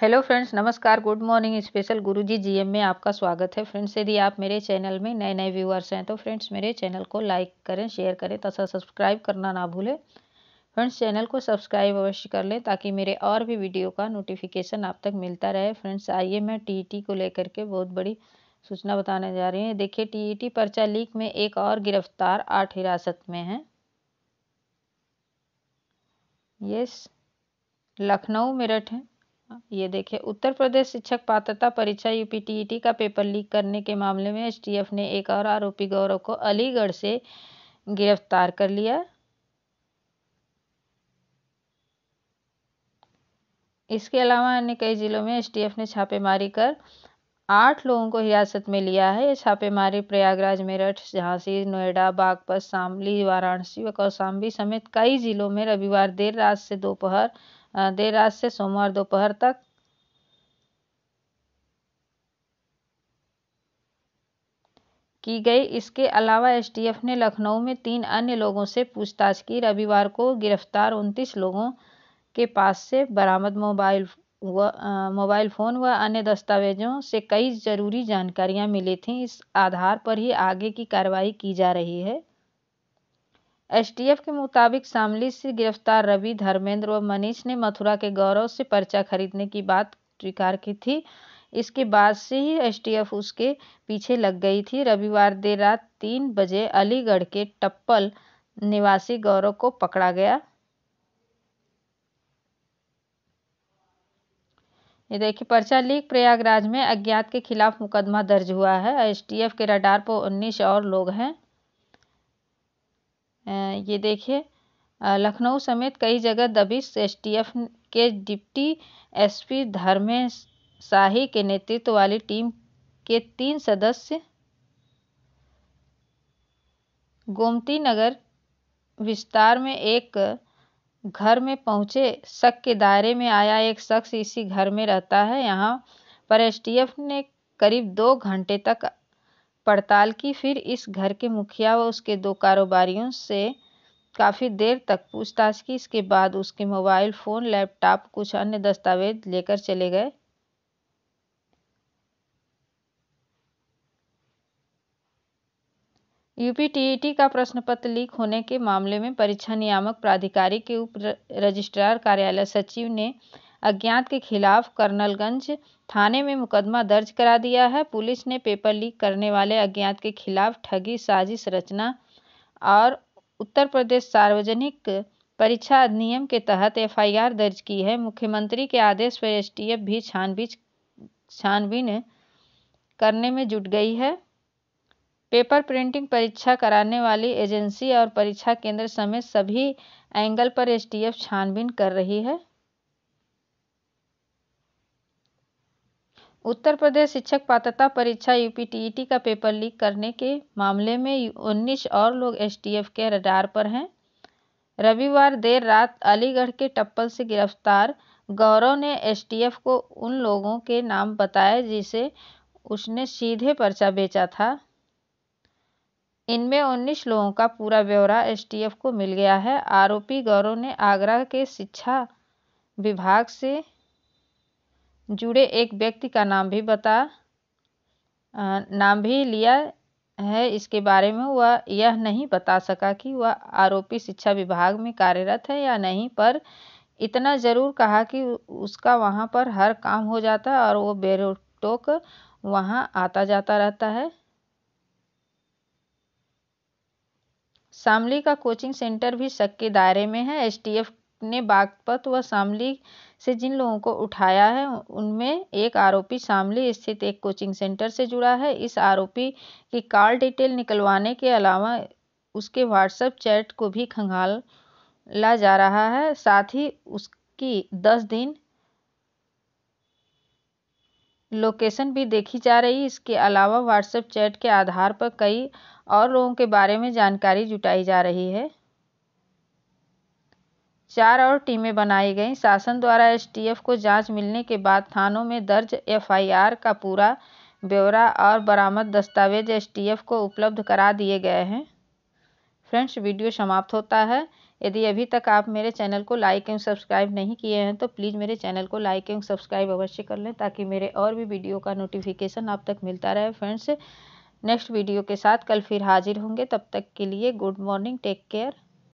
hello friends नमस्कार good morning special Guruji GM में आपका स्वागत है फ्रेंड्स यदि आप मेरे चैनल में नए नए व्यूअर्स हैं तो फ्रेंड्स मेरे चैनल को लाइक करें शेयर करें तथा सब्सक्राइब करना ना भूलें फ्रेंड्स चैनल को सब्सक्राइब अवश्य कर लें ताकि मेरे और भी वीडियो का नोटिफिकेशन आप तक मिलता रहे फ्रेंड्स आइए मैं टी e को लेकर के बहुत बड़ी सूचना बताने जा रही हूँ देखिए टी e पर्चा लीक में एक और गिरफ्तार आठ हिरासत में है यस लखनऊ मेरठ है ये देखिए उत्तर प्रदेश शिक्षक पात्रता परीक्षा यूपीटीईटी e का पेपर लीक करने के मामले में एसटीएफ ने एक और आरोपी गौरव को अलीगढ़ से गिरफ्तार कर लिया इसके अलावा अन्य कई जिलों में एसटीएफ ने छापेमारी कर आठ लोगों को हिरासत में लिया है छापेमारी प्रयागराज मेरठ झांसी नोएडा बागपत शामली वाराणसी व कौशाम्बी समेत कई जिलों में रविवार देर रात से दोपहर देर रात से सोमवार दोपहर तक की गई इसके अलावा एसटीएफ ने लखनऊ में तीन अन्य लोगों से पूछताछ की रविवार को गिरफ्तार उनतीस लोगों के पास से बरामद मोबाइल व मोबाइल फ़ोन व अन्य दस्तावेजों से कई जरूरी जानकारियां मिली थीं इस आधार पर ही आगे की कार्रवाई की जा रही है एसटीएफ के मुताबिक शामली से गिरफ्तार रवि धर्मेंद्र और मनीष ने मथुरा के गौरव से पर्चा खरीदने की बात स्वीकार की थी इसके बाद से ही एसटीएफ उसके पीछे लग गई थी रविवार देर रात तीन बजे अलीगढ़ के टप्पल निवासी गौरव को पकड़ा गया ये देखिए पर्चा लीक प्रयागराज में अज्ञात के खिलाफ मुकदमा दर्ज हुआ है एसटीएफ के रडार पर 19 और लोग हैं ये देखिए लखनऊ समेत कई जगह दबिश एसटीएफ के डिप्टी एसपी धर्मेश शाही के नेतृत्व वाली टीम के तीन सदस्य गोमती नगर विस्तार में एक घर में पहुंचे शक के दायरे में आया एक शख्स इसी घर में रहता है यहां पर एसटीएफ ने करीब दो घंटे तक पड़ताल की फिर इस घर के मुखिया व उसके दो कारोबारियों से काफ़ी देर तक पूछताछ की इसके बाद उसके मोबाइल फ़ोन लैपटॉप कुछ अन्य दस्तावेज लेकर चले गए यूपीटीईटी का प्रश्न पत्र लीक होने के मामले में परीक्षा नियामक प्राधिकारी के उप रजिस्ट्रार कार्यालय सचिव ने अज्ञात के खिलाफ कर्नलगंज थाने में मुकदमा दर्ज करा दिया है पुलिस ने पेपर लीक करने वाले अज्ञात के खिलाफ ठगी साजिश रचना और उत्तर प्रदेश सार्वजनिक परीक्षा अधिनियम के तहत एफआईआर दर्ज की है मुख्यमंत्री के आदेश पर एसटीएफ भी छानबीन छानबीन करने में जुट गई है पेपर प्रिंटिंग परीक्षा कराने वाली एजेंसी और परीक्षा केंद्र समेत सभी एंगल पर एसटीएफ छानबीन कर रही है उत्तर प्रदेश शिक्षक पात्रता परीक्षा यूपीटीईटी का पेपर लीक करने के मामले में उन्नीस और लोग एसटीएफ के रडार पर हैं रविवार देर रात अलीगढ़ के टप्पल से गिरफ्तार गौरव ने एसटीएफ को उन लोगों के नाम बताए जिसे उसने सीधे पर्चा बेचा था इनमें 19 लोगों का पूरा ब्यौरा एसटीएफ को मिल गया है आरोपी गौरव ने आगरा के शिक्षा विभाग से जुड़े एक व्यक्ति का नाम भी बता नाम भी लिया है इसके बारे में वह यह नहीं बता सका कि वह आरोपी शिक्षा विभाग में कार्यरत है या नहीं पर इतना ज़रूर कहा कि उसका वहाँ पर हर काम हो जाता है और वो बेरोटोक वहाँ आता जाता रहता है शामली का कोचिंग सेंटर भी शक के दायरे में है एसटीएफ ने बागपत व शामली से जिन लोगों को उठाया है उनमें एक आरोपी शामली स्थित एक कोचिंग सेंटर से जुड़ा है इस आरोपी की कॉल डिटेल निकलवाने के अलावा उसके व्हाट्सएप चैट को भी खंगाला जा रहा है साथ ही उसकी दस दिन लोकेशन भी देखी जा रही है इसके अलावा व्हाट्सएप चैट के आधार पर कई और लोगों के बारे में जानकारी जुटाई जा रही है चार और टीमें बनाई गईं शासन द्वारा एसटीएफ को जांच मिलने के बाद थानों में दर्ज एफआईआर का पूरा ब्यौरा और बरामद दस्तावेज एसटीएफ को उपलब्ध करा दिए गए हैं फ्रेंड्स वीडियो समाप्त होता है यदि अभी तक आप मेरे चैनल को लाइक एवं सब्सक्राइब नहीं किए हैं तो प्लीज़ मेरे चैनल को लाइक एवं सब्सक्राइब अवश्य कर लें ताकि मेरे और भी वीडियो का नोटिफिकेशन आप तक मिलता रहे फ्रेंड्स नेक्स्ट वीडियो के साथ कल फिर हाजिर होंगे तब तक के लिए गुड मॉर्निंग टेक केयर